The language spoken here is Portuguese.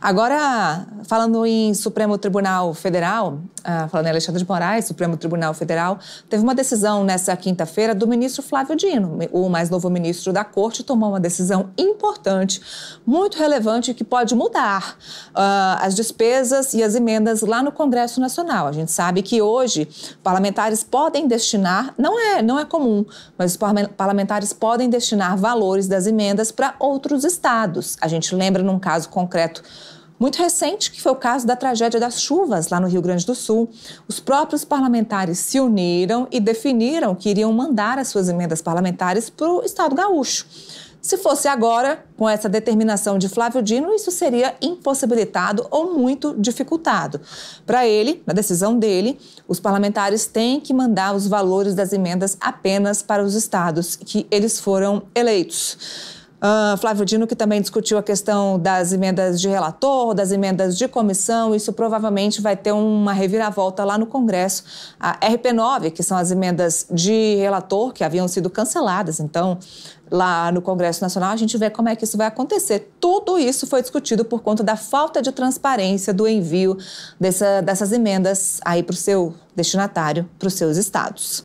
Agora, falando em Supremo Tribunal Federal, ah, falando em Alexandre de Moraes, Supremo Tribunal Federal, teve uma decisão nessa quinta-feira do ministro Flávio Dino. O mais novo ministro da Corte tomou uma decisão importante, muito relevante, que pode mudar ah, as despesas e as emendas lá no Congresso Nacional. A gente sabe que hoje parlamentares podem destinar, não é, não é comum, mas parlamentares podem destinar valores das emendas para outros estados. A gente lembra num caso concreto muito recente, que foi o caso da tragédia das chuvas lá no Rio Grande do Sul, os próprios parlamentares se uniram e definiram que iriam mandar as suas emendas parlamentares para o Estado gaúcho. Se fosse agora, com essa determinação de Flávio Dino, isso seria impossibilitado ou muito dificultado. Para ele, na decisão dele, os parlamentares têm que mandar os valores das emendas apenas para os estados que eles foram eleitos. Uh, Flávio Dino, que também discutiu a questão das emendas de relator, das emendas de comissão, isso provavelmente vai ter uma reviravolta lá no Congresso. A RP9, que são as emendas de relator, que haviam sido canceladas, então, lá no Congresso Nacional, a gente vê como é que isso vai acontecer. Tudo isso foi discutido por conta da falta de transparência do envio dessa, dessas emendas aí para o seu destinatário, para os seus estados.